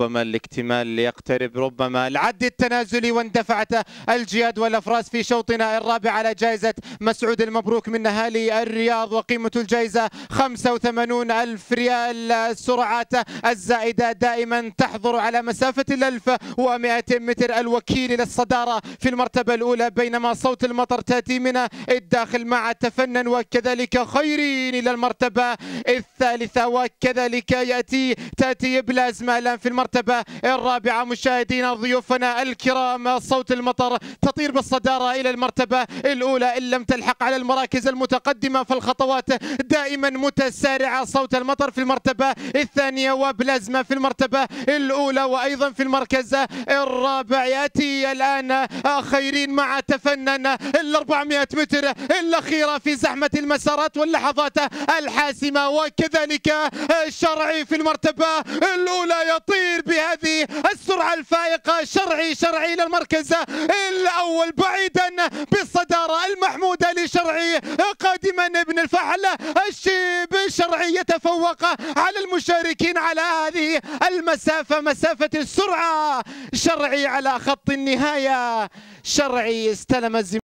ربما الاكتمال ليقترب ربما العد التنازلي واندفعت الجياد والافراس في شوطنا الرابع على جائزه مسعود المبروك من اهالي الرياض وقيمه الجائزه 85 الف ريال السرعات الزائده دائما تحضر على مسافه ال 1200 متر الوكيل الى الصداره في المرتبه الاولى بينما صوت المطر تاتي من الداخل مع تفنن وكذلك خيرين الى المرتبه الثالثه وكذلك ياتي تاتي بلازما الان في المرتبة المرتبة الرابعة مشاهدينا ضيوفنا الكرام صوت المطر تطير بالصدارة إلى المرتبة الأولى إن لم تلحق على المراكز المتقدمة فالخطوات دائما متسارعة صوت المطر في المرتبة الثانية وبلازما في المرتبة الأولى وأيضا في المركز الرابع يأتي الآن خيرين مع تفنن ال 400 متر الأخيرة في زحمة المسارات واللحظات الحاسمة وكذلك شرعي في المرتبة الأولى يطير السرعة الفائقة شرعي شرعي للمركز الأول بعيدا بالصدارة المحمودة لشرعي قادما ابن الفحل الشيب شرعي يتفوق على المشاركين على هذه المسافة مسافة السرعة شرعي على خط النهاية شرعي استلم الزمان